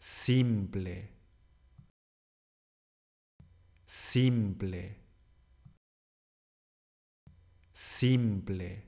simple, simple, simple.